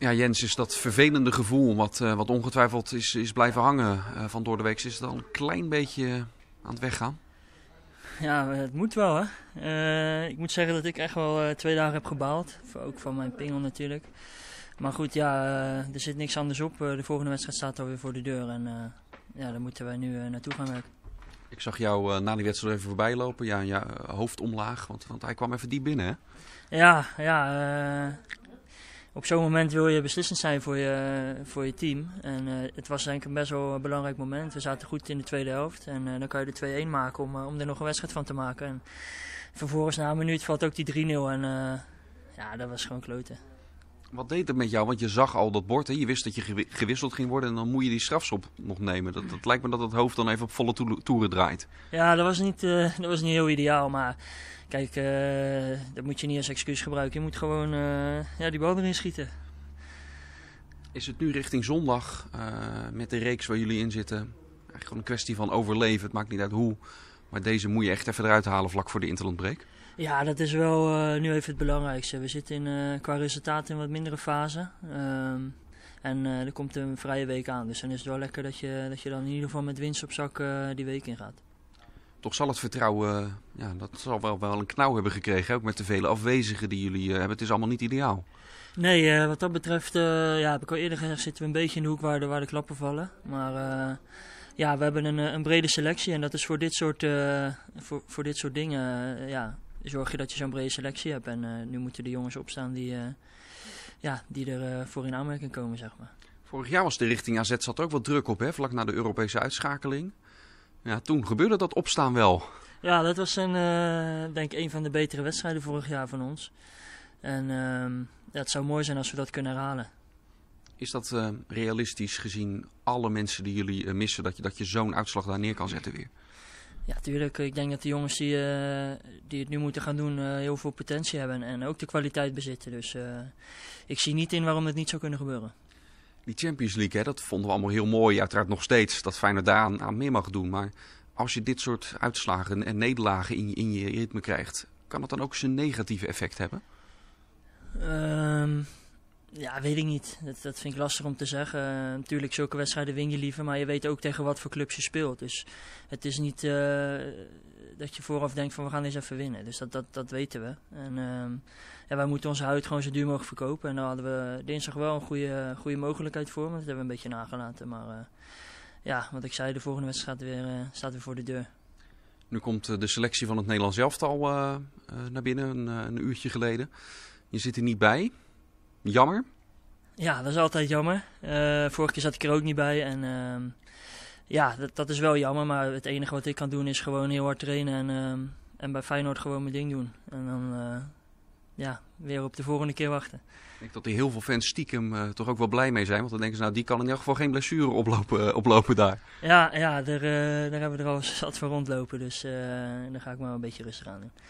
Ja, Jens, is dat vervelende gevoel wat, eh, wat ongetwijfeld is, is blijven hangen eh, van door de week, is het al een klein beetje aan het weggaan? Ja, het moet wel hè. Eh, ik moet zeggen dat ik echt wel twee dagen heb gebaald. Ook van mijn pingel natuurlijk. Maar goed, ja, er zit niks anders op. de volgende wedstrijd staat alweer voor de deur. En ja, daar moeten wij nu naartoe gaan werken. Ik zag jou na die wedstrijd even voorbij lopen. Ja, ja hoofd omlaag, want, want hij kwam even diep binnen, hè? Ja, ja op zo'n moment wil je beslissend zijn voor je, voor je team. En eh, het was denk ik een best wel een belangrijk moment. We zaten goed in de tweede helft. En eh, dan kan je de 2-1 maken om, eh, om er nog een wedstrijd van te maken. En vervolgens na een minuut valt ook die 3-0. En ja, dat was gewoon kloten. Wat deed het met jou? Want je zag al dat bord, hè? je wist dat je gewisseld ging worden en dan moet je die strafschop nog nemen. Dat, dat lijkt me dat het hoofd dan even op volle toeren draait. Ja, dat was niet, eh, dat was niet heel ideaal, maar kijk, eh, dat moet je niet als excuus gebruiken. Je moet gewoon eh, ja, die bal erin schieten. Is het nu richting zondag, met de reeks waar jullie in zitten, eigenlijk gewoon een kwestie van overleven? Het maakt niet uit hoe, maar deze moet je echt even eruit halen vlak voor de interlandbreek? Ja, dat is wel eh, nu even het belangrijkste. We zitten in, eh, qua resultaat in wat mindere fase. Ehm, en eh, er komt een vrije week aan. Dus dan is het wel lekker dat je, dat je dan in ieder geval met winst op zak die week ingaat. Toch zal het vertrouwen, ja, dat zal wel, wel een knauw hebben gekregen. Ook met de vele afwezigen die jullie hebben. Het is allemaal niet ideaal. Nee, wat dat betreft, ja, heb ik al eerder gezegd, zitten we een beetje in de hoek waar de, waar de klappen vallen. Maar ja, we hebben een, eh, een, brede selectie en dat is voor dit soort, eh, voor, voor dit soort dingen, eh, ja, zorg je dat je zo'n brede selectie hebt. En nu moeten de jongens opstaan die, ja, die er voor in aanmerking komen, zeg maar. Vorig jaar was de richting AZ zat ook wat druk op, hè? vlak na de Europese uitschakeling. Ja, toen gebeurde dat opstaan wel. Ja, dat was een, uh, denk een van de betere wedstrijden vorig jaar van ons. En ehm, het zou mooi zijn als we dat kunnen herhalen. Is dat eh, realistisch gezien alle mensen die jullie eh, missen, dat je, dat je zo'n uitslag daar neer kan zetten weer? Ja, tuurlijk. Ik denk dat de jongens die, eh, die het nu moeten gaan doen heel veel potentie hebben en ook de kwaliteit bezitten. Dus ik zie niet in waarom het niet zou kunnen gebeuren. Die Champions League, hè, dat vonden we allemaal heel mooi. Uiteraard nog steeds dat Feyenoord daar aan, aan meer mag doen. Maar als je dit soort uitslagen en nederlagen in je, in je ritme krijgt, kan dat dan ook zijn negatieve effect hebben? Ehm ja, weet ik niet. Dat, dat vind ik lastig om te zeggen. Eh, natuurlijk, zulke wedstrijden win je liever, maar je weet ook tegen wat voor clubs je speelt. Dus het is niet eh, dat je vooraf denkt van we gaan eens even winnen. Dus dat, dat, dat weten we. En eh, ja, wij moeten onze huid gewoon zo duur mogelijk verkopen. En daar hadden we dinsdag wel een goede, goede mogelijkheid voor, maar dat hebben we een beetje nagelaten. Maar ja, wat ik zei, de volgende wedstrijd weer, staat weer voor de deur. Nu komt de selectie van het Nederlands elftal naar binnen, een uurtje geleden. Je zit er niet bij. Jammer. Ja, dat is altijd jammer. Eh, vorige keer zat ik er ook niet bij. En ehm, ja, dat, dat, is wel jammer. Maar het enige wat ik kan doen is gewoon heel hard trainen. En, ehm, en bij Feyenoord gewoon mijn ding doen. En dan eh, ja, weer op de volgende keer wachten. Ik denk dat er heel veel fans stiekem eh, toch ook wel blij mee zijn. Want dan denken ze, nou, die kan in ieder geval geen blessure oplopen, oplopen daar. Ja, ja daar, daar hebben we er al eens zat voor rondlopen. Dus daar ga ik maar een beetje rustig aan doen.